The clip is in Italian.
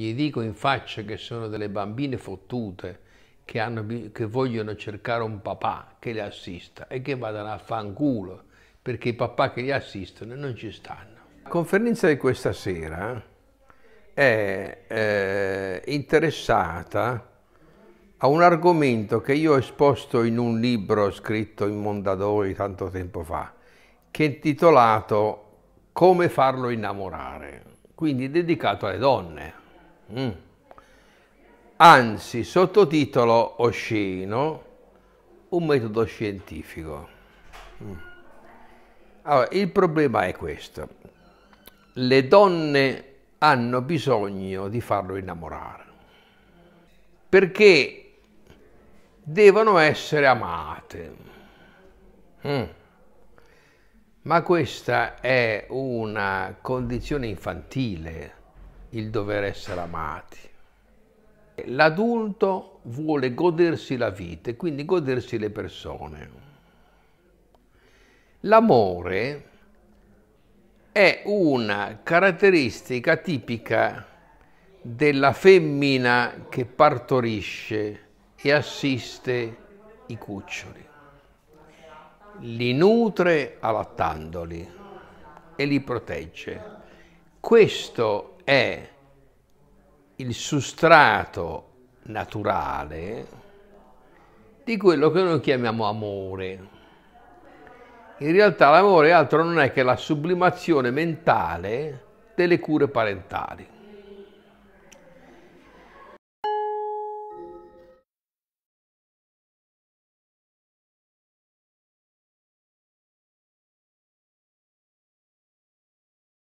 gli dico in faccia che sono delle bambine fottute, che, hanno, che, vogliono cercare un papà che le assista e che vadano a fanculo, perché i papà che li assistono non ci stanno. La conferenza di questa sera è eh, interessata a un argomento che io ho esposto in un libro scritto in Mondadori tanto tempo fa, che è intitolato Come farlo innamorare, quindi dedicato alle donne. Mm. Anzi, sottotitolo osceno, un metodo scientifico. Mm. Allora, il problema è questo. Le donne hanno bisogno di farlo innamorare, perché devono essere amate. Mm. Ma questa è una condizione infantile il dover essere amati. L'adulto vuole godersi la vita e quindi godersi le persone. L'amore è una caratteristica tipica della femmina che partorisce e assiste i cuccioli. Li nutre allattandoli e li protegge. Questo è il sustrato naturale di quello che noi chiamiamo amore. In realtà l'amore altro non è che la sublimazione mentale delle cure parentali.